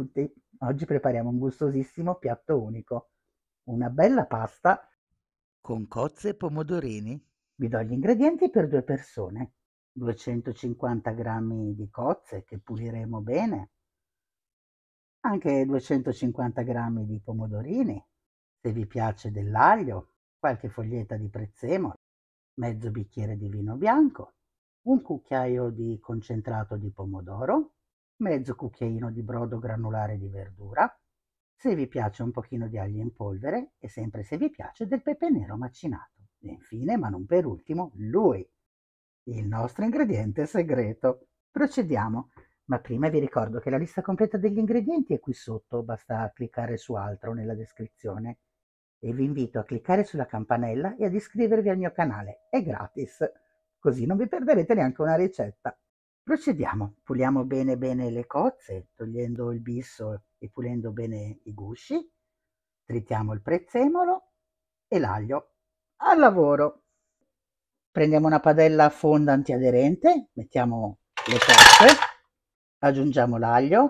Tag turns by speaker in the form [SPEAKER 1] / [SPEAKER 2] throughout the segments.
[SPEAKER 1] tutti! Oggi prepariamo un gustosissimo piatto unico. Una bella pasta con cozze e pomodorini. Vi do gli ingredienti per due persone. 250 g di cozze che puliremo bene, anche 250 g di pomodorini, se vi piace dell'aglio, qualche foglietta di prezzemolo, mezzo bicchiere di vino bianco, un cucchiaio di concentrato di pomodoro, mezzo cucchiaino di brodo granulare di verdura, se vi piace un pochino di aglio in polvere e sempre se vi piace del pepe nero macinato. E infine, ma non per ultimo, lui, il nostro ingrediente segreto. Procediamo, ma prima vi ricordo che la lista completa degli ingredienti è qui sotto, basta cliccare su altro nella descrizione. E vi invito a cliccare sulla campanella e ad iscrivervi al mio canale, è gratis, così non vi perderete neanche una ricetta. Procediamo, puliamo bene bene le cozze, togliendo il bisso e pulendo bene i gusci, tritiamo il prezzemolo e l'aglio. Al lavoro! Prendiamo una padella a fonda antiaderente, mettiamo le cozze, aggiungiamo l'aglio,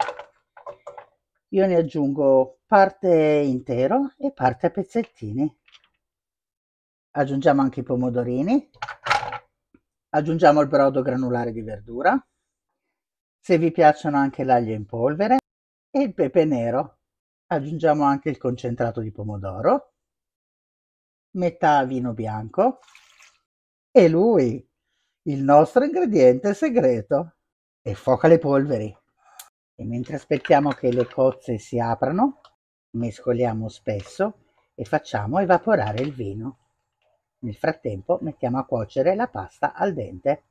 [SPEAKER 1] io ne aggiungo parte intero e parte a pezzettini. Aggiungiamo anche i pomodorini Aggiungiamo il brodo granulare di verdura, se vi piacciono anche l'aglio in polvere e il pepe nero. Aggiungiamo anche il concentrato di pomodoro, metà vino bianco e lui, il nostro ingrediente segreto, e foca le polveri. E mentre aspettiamo che le cozze si aprano, mescoliamo spesso e facciamo evaporare il vino. Nel frattempo mettiamo a cuocere la pasta al dente.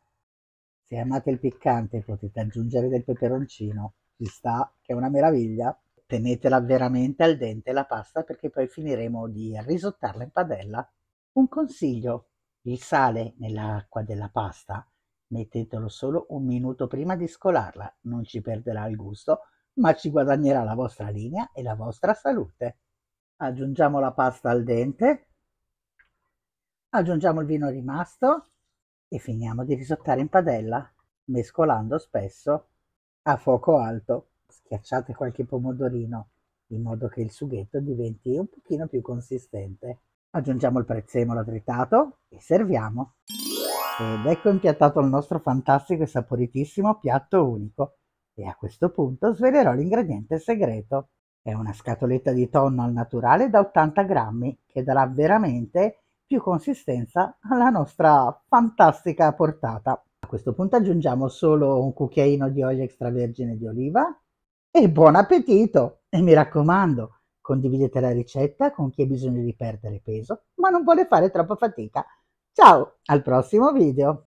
[SPEAKER 1] Se amate il piccante potete aggiungere del peperoncino, ci sta, che è una meraviglia. Tenetela veramente al dente la pasta perché poi finiremo di risottarla in padella. Un consiglio, il sale nell'acqua della pasta mettetelo solo un minuto prima di scolarla, non ci perderà il gusto, ma ci guadagnerà la vostra linea e la vostra salute. Aggiungiamo la pasta al dente Aggiungiamo il vino rimasto e finiamo di risottare in padella, mescolando spesso a fuoco alto. Schiacciate qualche pomodorino in modo che il sughetto diventi un pochino più consistente. Aggiungiamo il prezzemolo tritato e serviamo. Ed ecco impiattato il nostro fantastico e saporitissimo piatto unico. E a questo punto svelerò l'ingrediente segreto. È una scatoletta di tonno al naturale da 80 grammi che darà veramente più consistenza alla nostra fantastica portata. A questo punto aggiungiamo solo un cucchiaino di olio extravergine di oliva e buon appetito! E mi raccomando, condividete la ricetta con chi ha bisogno di perdere peso ma non vuole fare troppa fatica. Ciao, al prossimo video!